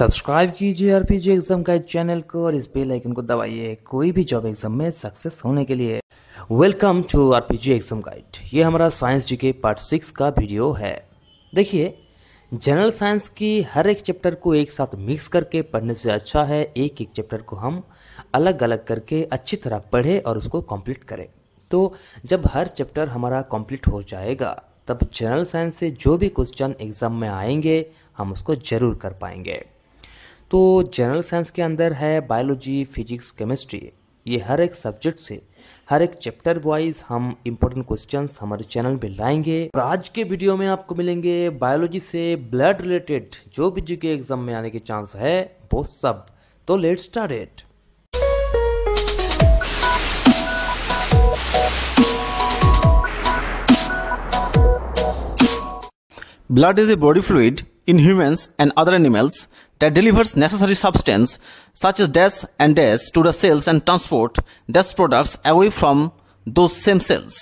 Subscribe कीजिए R P exam guide channel को और इस बेल आइकन को दबाइए कोई भी जॉब एग्जाम में सक्सेस होने के लिए welcome to R P exam guide ये हमारा साइंस जी के पार्ट सिक्स का वीडियो है देखिए जनरल साइंस की हर एक चैप्टर को एक साथ मिक्स करके पढ़ने से अच्छा है एक एक चैप्टर को हम अलग अलग करके अच्छी तरह पढ़ें और उसको कंप्लीट करें तो जब हर चैप्टर हमारा कंप्लीट हो जाएगा तब जनरल साइंस से जो भी क्वेश्चन एग्ज़ाम में आएंगे हम उसको ज़रूर कर पाएंगे तो जनरल साइंस के अंदर है बायोलॉजी फिजिक्स केमिस्ट्री ये हर एक सब्जेक्ट से हर एक चैप्टर वाइज हम इम्पोर्टेंट क्वेश्चन हमारे चैनल में लाएंगे और आज के वीडियो में आपको मिलेंगे बायोलॉजी से ब्लड रिलेटेड जो भी जी के एग्जाम में आने के चांस है वो सब तो let start it blood is a body fluid in humans and other animals that delivers necessary substance such as dash and dash to the cells and transport dash products away from those same cells.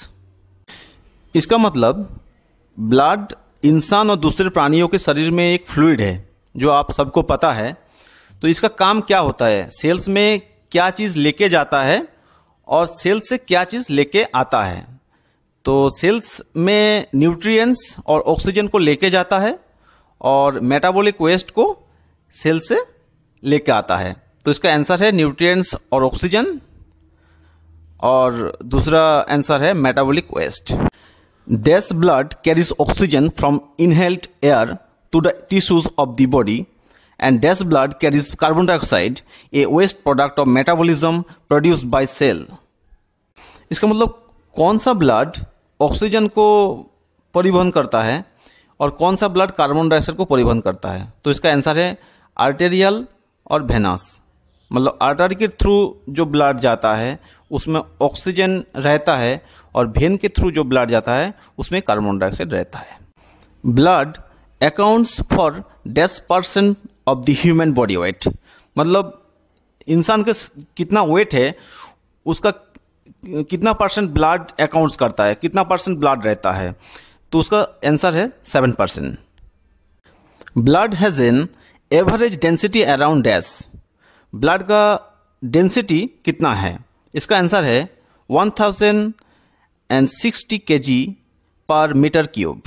इसका मतलब blood इंसान और दूसरे प्राणियों के शरीर में एक फ्लूड है जो आप सबको पता है तो इसका काम क्या होता है सेल्स में क्या चीज़ लेके जाता है और सेल्स से क्या चीज़ लेके आता है तो सेल्स में न्यूट्रिएंट्स और ऑक्सीजन को लेके जाता है और मेटाबॉलिक वेस्ट को सेल से लेके आता है तो इसका आंसर है न्यूट्रिएंट्स और ऑक्सीजन और दूसरा आंसर है metabolic waste dash blood carries oxygen from inhaled air to the tissues of the body and dash blood carries carbon dioxide a waste product of metabolism produce by cell इसका मतलब कौन सा blood oxygen को परिवहन करता है और कौन सा ब्लड कार्बन डाइऑक्साइड को परिवहन करता है तो इसका आंसर है आर्टेरियल और भेनास मतलब आर्टरी के थ्रू जो ब्लड जाता है उसमें ऑक्सीजन रहता है और वेन के थ्रू जो ब्लड जाता है उसमें कार्बन डाइऑक्साइड रहता है blood accounts for dash percent of the human body weight मतलब इंसान के कितना वेट है उसका कितना परसेंट ब्लड अकाउंट्स करता है कितना परसेंट ब्लड रहता है तो उसका आंसर है seven percent blood has an average density around dash blood का डेंसिटी कितना है इसका आंसर है one thousand and sixty K G per metre cube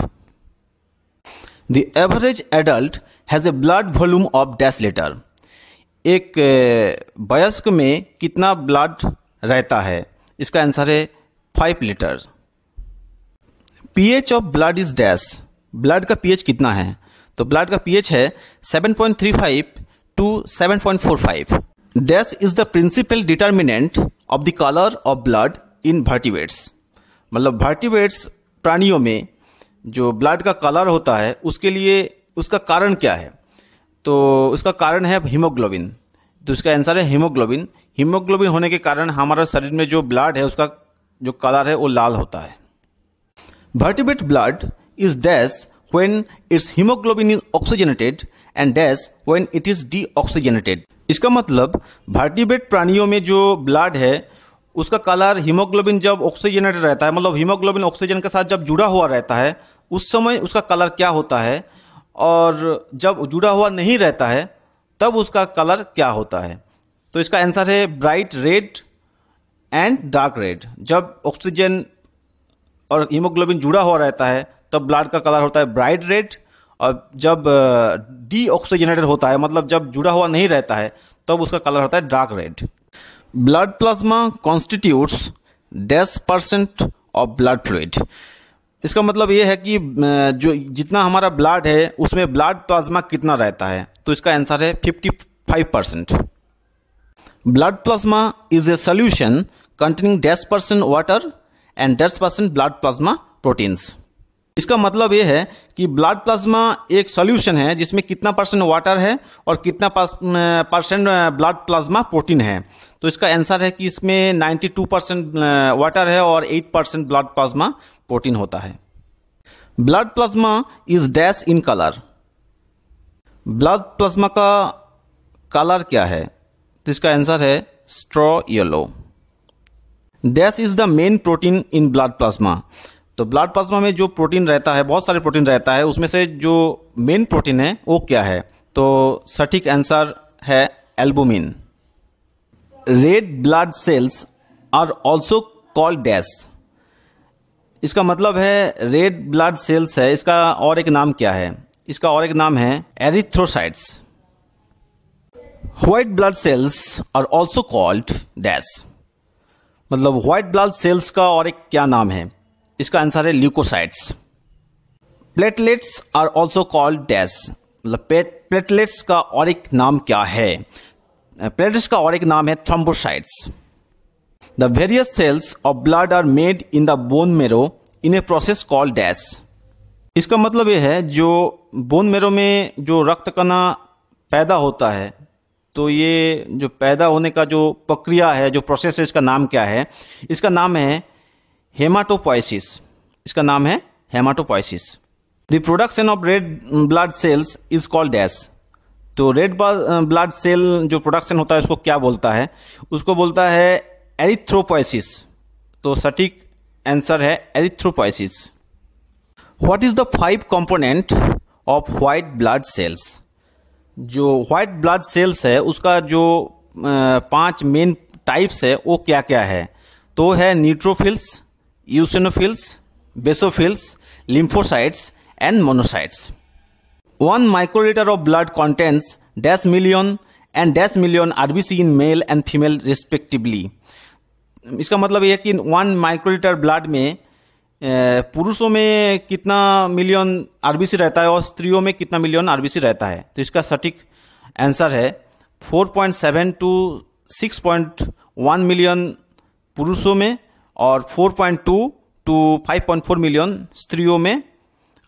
the average adult has a blood volume of dash litre एक वयस्क में कितना blood रहता है इसका आंसर है five litre pH of blood is dash blood का पीएच कितना है तो ब्लड का पीएच है 7.35 to 7.45 dash is the principal determinant of the colour of blood in vertebrates मतलब भर्टिवेट्स प्राणियों में जो ब्लड का कलर होता है उसके लिए उसका कारण क्या है तो उसका कारण है हीमोग्लोबिन तो उसका आंसर है हीमोग्लोबिन हीमोग्लोबिन होने के कारण हमारा शरीर में जो ब्लड है उसका जो कलर है वो लाल होता है Vertebrate blood is dash when its hemoglobin is oxygenated and dash when it is deoxygenated. इसका मतलब vertebrate प्राणियों में जो ब्लड है उसका कलर हीमोग्लोबिन जब ऑक्सीजनेटेड रहता है मतलब हीमोग्लोबिन ऑक्सीजन के साथ जब जुड़ा हुआ रहता है उस समय उसका कलर क्या होता है और जब जुड़ा हुआ नहीं रहता है तब उसका कलर क्या होता है तो इसका आंसर है bright red and dark red जब ऑक्सीजन और हीमोग्लोबिन जुड़ा हुआ रहता है तब ब्लड का कलर होता है ब्राइट रेड और जब डीऑक्सीजनेटेड होता है मतलब जब जुड़ा हुआ नहीं रहता है तब तो उसका कलर होता है dark red blood plasma constitutes dash percent of blood fluid इसका मतलब ये है कि जो जितना हमारा ब्लड है उसमें ब्लड प्लाज्मा कितना रहता है तो इसका आंसर है fifty five percent blood plasma is a solution containing dash percent water and dash percent blood plasma proteins इसका मतलब यह है कि ब्लड प्लाज्मा एक सॉल्यूशन है जिसमें कितना परसेंट वाटर है और कितना परसेंट ब्लड प्लाज्मा प्रोटीन है तो इसका आंसर है कि इसमें 92 परसेंट वाटर है और 8 परसेंट ब्लड प्लाज्मा प्रोटीन होता है blood plasma is dash in colour blood plasma का कलर क्या है तो इसका आंसर है straw yellow dash is the main protein in blood plasma तो ब्लड प्लाज्मा में जो प्रोटीन रहता है बहुत सारे प्रोटीन रहता है उसमें से जो मेन प्रोटीन है वो क्या है तो सटीक आंसर है albumin red blood cells are also called dash इसका मतलब है रेड ब्लड सेल्स है इसका और एक नाम क्या है इसका और एक नाम है erythrocytes white blood cells are also called dash मतलब व्हाइट ब्लड सेल्स का और एक क्या नाम है इसका आंसर है leucocytes platelets are also called dash मतलब प्लेटलेट्स का और एक नाम क्या है प्लेटलेट्स का और एक नाम है thrombocytes the various cells of blood are made in the bone marrow in a process called dash इसका मतलब यह है जो बोन मेरो में जो रक्त कणा पैदा होता है तो ये जो पैदा होने का जो प्रक्रिया है जो प्रोसेस है इसका नाम क्या है इसका नाम है हेमाटोपोइसिस इसका नाम है haematopoiesis the production of red blood cells is called dash तो रेड ब्लड सेल जो प्रोडक्शन होता है उसको क्या बोलता है उसको बोलता है एरिथ्रोपोइसिस तो सटीक आंसर है erythropoiesis what is the five component of white blood cells जो व्हाइट ब्लड सेल्स है उसका जो पांच मेन टाइप्स है वो क्या क्या है तो है neutrophils eosinophils basophils lymphocytes and monocytes one microlitre of blood contents dash million and dash million RBC in male and female respectively इसका मतलब यह कि वन माइक्रोलीटर ब्लड में पुरुषों में कितना मिलियन आरबीसी रहता है और स्त्रियों में कितना मिलियन आरबीसी रहता है तो इसका सटीक आंसर है 4.7 टू 6.1 मिलियन पुरुषों में और 4.2 टू 5.4 मिलियन स्त्रियों में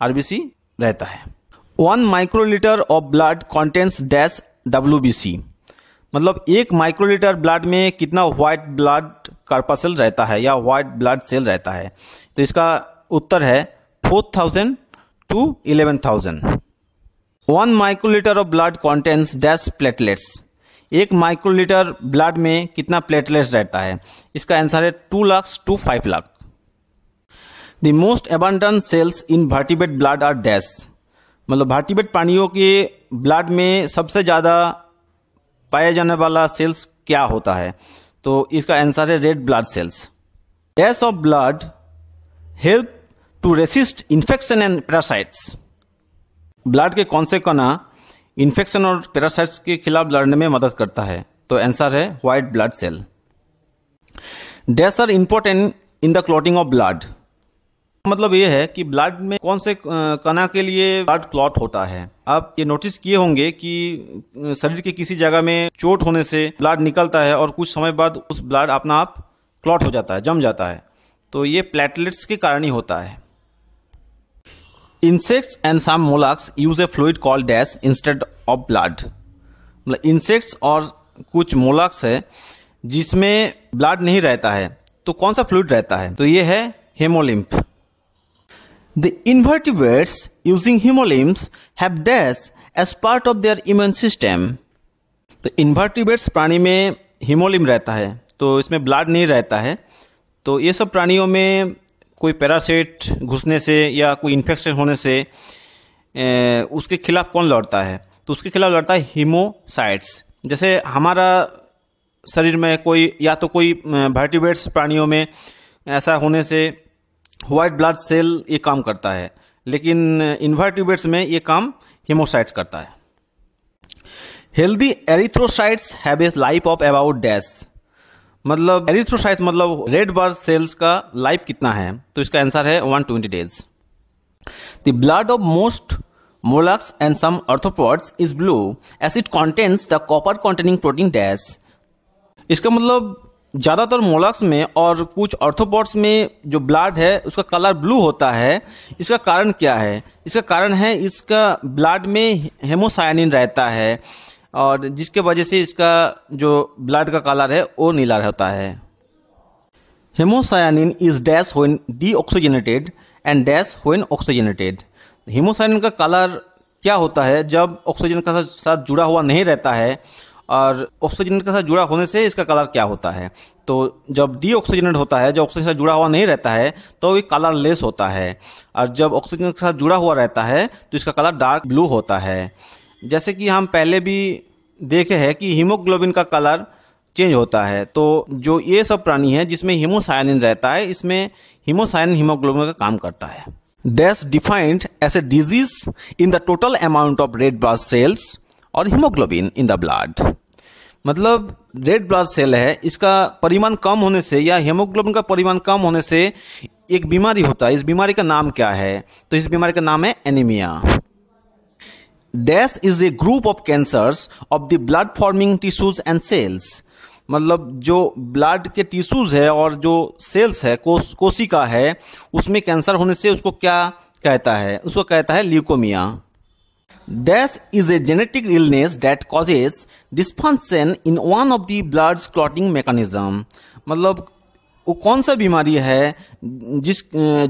आरबीसी रहता है one microlitre of blood contains dash W मतलब एक माइक्रोलीटर ब्लड में कितना व्हाइट ब्लड कार्पासल रहता है या व्हाइट ब्लड सेल रहता है तो इसका उत्तर है four thousand to eleven thousand one microlitre of blood contains dash platelets एक माइक्रोलीटर ब्लड में कितना प्लेटलेट्स रहता है इसका आंसर है two lakh to five lakh the most abundant cells in vertebrate blood are dash मतलब भार्टिबेट प्राणियों के ब्लड में सबसे ज़्यादा पाया जाने वाला सेल्स क्या होता है तो इसका आंसर है red blood cells S of blood help to resist infection and parasites blood के कौन से कना इन्फेक्शन और पैरासाइट्स के खिलाफ लड़ने में मदद करता है तो आंसर है white blood cell dash are important in the clotting of blood मतलब ये है कि ब्लड में कौन से कना के लिए ब्लड क्लॉट होता है आप ये नोटिस किए होंगे कि शरीर के किसी जगह में चोट होने से ब्लड निकलता है और कुछ समय बाद उस ब्लड अपना आप क्लॉट हो जाता है जम जाता है तो ये प्लेटलेट्स के कारण ही होता है insects and some molluscs use a fluid call dash instead of blood मतलब इंसेक्ट्स और कुछ मोलाक्स है जिसमें ब्लड नहीं रहता है तो कौन सा फ्लूड रहता है तो ये है haemolymph The invertebrates using hemolymph have dash as part of their immune system. तो इन्वर्टिब्रेट्स प्राणी में हिमोलिम रहता है तो इसमें ब्लड नहीं रहता है तो ये सब प्राणियों में कोई पैरासाइट घुसने से या कोई इन्फेक्शन होने से ए, उसके खिलाफ कौन लड़ता है तो उसके खिलाफ लड़ता है हीमोसाइट्स जैसे हमारा शरीर में कोई या तो कोई वर्टिब्रेट्स प्राणियों में ऐसा होने से व्हाइट ब्लड सेल ये काम करता है लेकिन इन्वर्टिबेट्स में ये काम हीमोसाइट्स करता है healthy erythrocytes have a life of about dash मतलब एरिथ्रोसाइट मतलब रेड ब्लड सेल्स का लाइफ कितना है तो इसका आंसर है 120 days the blood of most molluscs and some arthropods is blue acid contents the copper containing protein dash इसका मतलब ज़्यादातर मोलक्स में और कुछ ऑर्थोपोड्स में जो ब्लड है उसका कलर ब्लू होता है इसका कारण क्या है इसका कारण है इसका ब्लड में हेमोसाइनिन रहता है और जिसके वजह से इसका जो ब्लड का कलर है वो नीला रहता है haemocyanin is dash deoxygenated and dash when oxygenated haemocyanin का कलर क्या होता है जब ऑक्सीजन का साथ जुड़ा हुआ नहीं रहता है और ऑक्सीजनेट के साथ जुड़ा होने से इसका कलर क्या होता है तो जब डी ऑक्सीजनेट होता है जब ऑक्सीजन के साथ जुड़ा हुआ नहीं रहता है तो ये कलर लेस होता है और जब ऑक्सीजन के साथ जुड़ा हुआ रहता है तो इसका कलर डार्क ब्लू होता है जैसे कि हम पहले भी देखे हैं कि हीमोग्लोबिन का कलर चेंज होता है तो जो ये सब प्राणी है जिसमें हीमोसायनिन रहता है इसमें हीमोसायनिन हीमोग्लोबिन का काम करता है that's defined as a disease in the total amount of red blood cells और हीमोग्लोबिन इन द ब्लड मतलब रेड ब्लड सेल है इसका परिमाण कम होने से या हीमोग्लोबिन का परिमाण कम होने से एक बीमारी होता है इस बीमारी का नाम क्या है तो इस बीमारी का नाम है anaemia dash is a group of cancers of the blood forming tissues and cells मतलब जो ब्लड के टिश्यूज है और जो सेल्स है कोश कोशिका है उसमें कैंसर होने से उसको क्या कहता है उसको कहता है leukaemia Death is a genetic illness that causes dysfunction in one of the blood's clotting mechanism. मतलब वो कौन सा बीमारी है जिस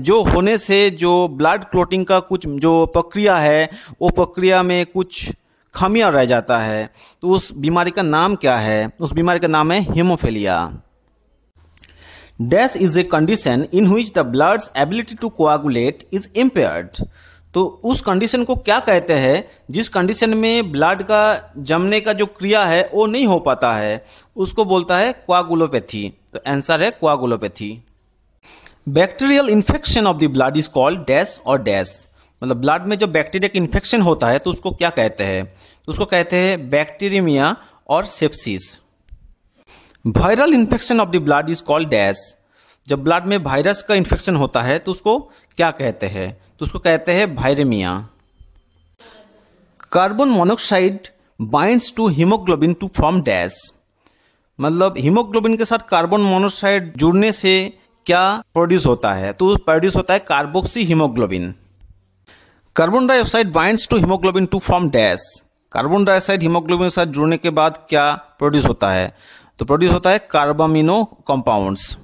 जो होने से जो ब्लड क्लोटिंग का कुछ जो प्रक्रिया है वो प्रक्रिया में कुछ खामियां रह जाता है तो उस बीमारी का नाम क्या है उस बीमारी का नाम है haemophilia death is a condition in which the blood's ability to coagulate is impaired तो उस कंडीशन को क्या कहते हैं जिस कंडीशन में ब्लड का जमने का जो क्रिया है वो नहीं हो पाता है उसको बोलता है क्वागुलोपैथी तो आंसर है coagulopathy bacterial infection of the blood is called dash और डैश मतलब ब्लड में जो बैक्टीरिया का इन्फेक्शन होता है तो उसको क्या कहते हैं तो उसको कहते हैं बैक्टीरिमिया और sepsis viral infection of the blood is called dash जब ब्लड में वायरस का इन्फेक्शन होता है तो उसको क्या कहते हैं तो उसको कहते हैं viraemia carbon monoxide binds to haemoglobin to form dash मतलब हीमोग्लोबिन के साथ कार्बन मोनोक्साइड जुड़ने से क्या प्रोड्यूस होता है तो प्रोड्यूस होता है carboxyhaemoglobin carbon dioxide binds to haemoglobin to form dash carbon dioxide haemoglobin के साथ जुड़ने के बाद क्या प्रोड्यूस होता है तो प्रोड्यूस होता है carbamino compounds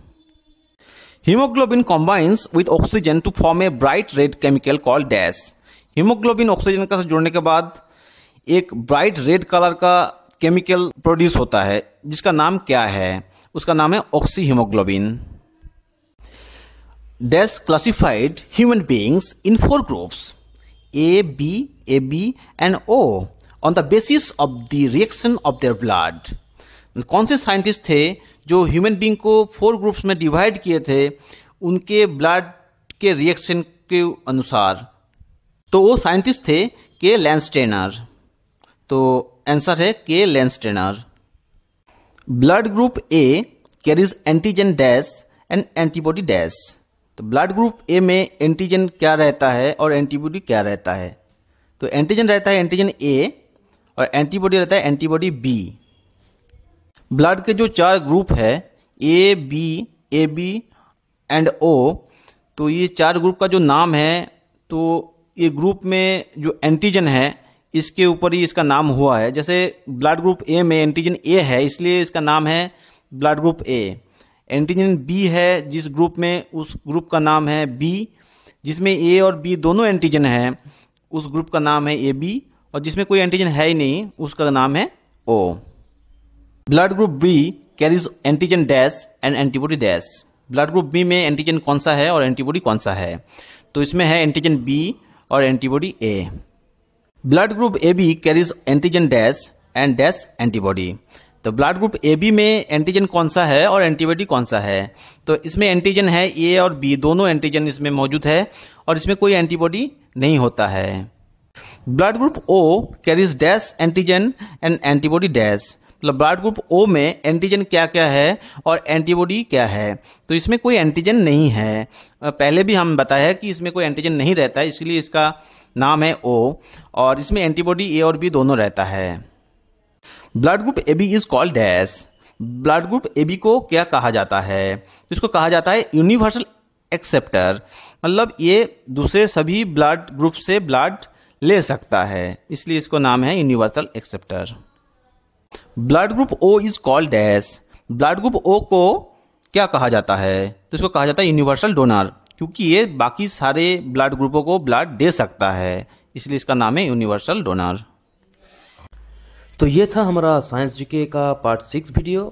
Hemoglobin combines with oxygen to form a bright red chemical called dash. Haemoglobin oxygen का से जुड़ने के बाद एक ब्राइट रेड कलर का केमिकल प्रोड्यूस होता है जिसका नाम क्या है उसका नाम है oxyhaemoglobin dash classified human beings in four groups A, B, AB and O on the basis of the reaction of their blood. कौन से साइंटिस्ट थे जो ह्यूमन बींग को फोर ग्रुप्स में डिवाइड किए थे उनके ब्लड के रिएक्शन के अनुसार तो वो साइंटिस्ट थे के लैंसटेनर तो आंसर है K Landsteiner blood group A carries antigen dash and antibody dash तो ब्लड ग्रुप ए में एंटीजन क्या रहता है और एंटीबॉडी क्या रहता है तो एंटीजन रहता है एंटीजन ए और एंटीबॉडी रहता है एंटीबॉडी बी ब्लड के जो चार ग्रुप है A B A B and O तो ये चार ग्रुप का जो नाम है तो ये ग्रुप में जो एंटीजन है इसके ऊपर ही इसका नाम हुआ है जैसे ब्लड ग्रुप ए में एंटीजन ए है इसलिए इसका नाम है blood group A antigen B है जिस ग्रुप में उस ग्रुप का नाम है बी जिसमें ए और बी दोनों एंटीजन हैं उस ग्रुप का नाम है ए बी और जिसमें कोई एंटीजन है ही नहीं उसका नाम है O blood group B carries antigen dash and antibody dash blood group B में एंटीजन कौन सा है और एंटीबॉडी कौन सा है तो इसमें है एंटीजन बी और antibody A blood group A B carries antigen dash and dash antibody तो ब्लड ग्रुप ए बी में एंटीजन कौन सा है और एंटीबॉडी कौन सा है तो इसमें एंटीजन है ए और बी दोनों एंटीजन इसमें मौजूद है और इसमें कोई एंटीबॉडी नहीं होता है blood group O carries dash antigen and antibody dash मतलब ब्लड ग्रुप ओ में एंटीजन क्या क्या है और एंटीबॉडी क्या है तो इसमें कोई एंटीजन नहीं है पहले भी हम बताया कि इसमें कोई एंटीजन नहीं रहता है इसलिए इसका नाम है ओ और इसमें एंटीबॉडी ए और बी दोनों रहता है blood group A B is called dash blood group A B को क्या कहा जाता है तो इसको कहा जाता है यूनिवर्सल एक्सेप्टर मतलब ये दूसरे सभी ब्लड ग्रुप से ब्लड ले सकता है इसलिए इसको नाम है universal acceptor blood group O is called dash blood group O को क्या कहा जाता है तो इसको कहा जाता है यूनिवर्सल डोनर क्योंकि ये बाकी सारे ब्लड ग्रुपों को ब्लड दे सकता है इसलिए इसका नाम है यूनिवर्सल डोनर तो ये था हमारा साइंस जीके का पार्ट सिक्स वीडियो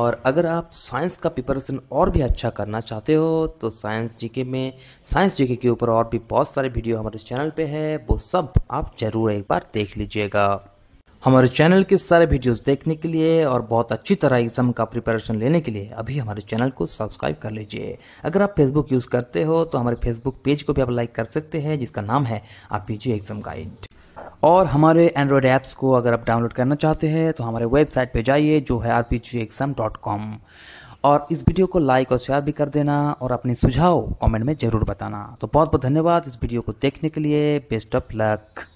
और अगर आप साइंस का प्रिपरेशन और भी अच्छा करना चाहते हो तो साइंस जीके में साइंस जीके के ऊपर और भी बहुत सारे वीडियो हमारे चैनल पे है वो सब आप ज़रूर एक बार देख लीजिएगा हमारे चैनल के सारे वीडियोस देखने के लिए और बहुत अच्छी तरह एग्जाम का प्रिपरेशन लेने के लिए अभी हमारे चैनल को सब्सक्राइब कर लीजिए अगर आप फेसबुक यूज़ करते हो तो हमारे फेसबुक पेज को भी आप लाइक कर सकते हैं जिसका नाम है आप पीजी एग्जाम गाइड और हमारे एंड्रॉयड ऐप्स को अगर आप डाउनलोड करना चाहते हैं तो हमारे वेबसाइट पर जाइए जो है आर और इस वीडियो को लाइक और शेयर भी कर देना और अपने सुझाव कमेंट में ज़रूर बताना तो बहुत बहुत धन्यवाद इस वीडियो को देखने के लिए बेस्ट ऑफ लक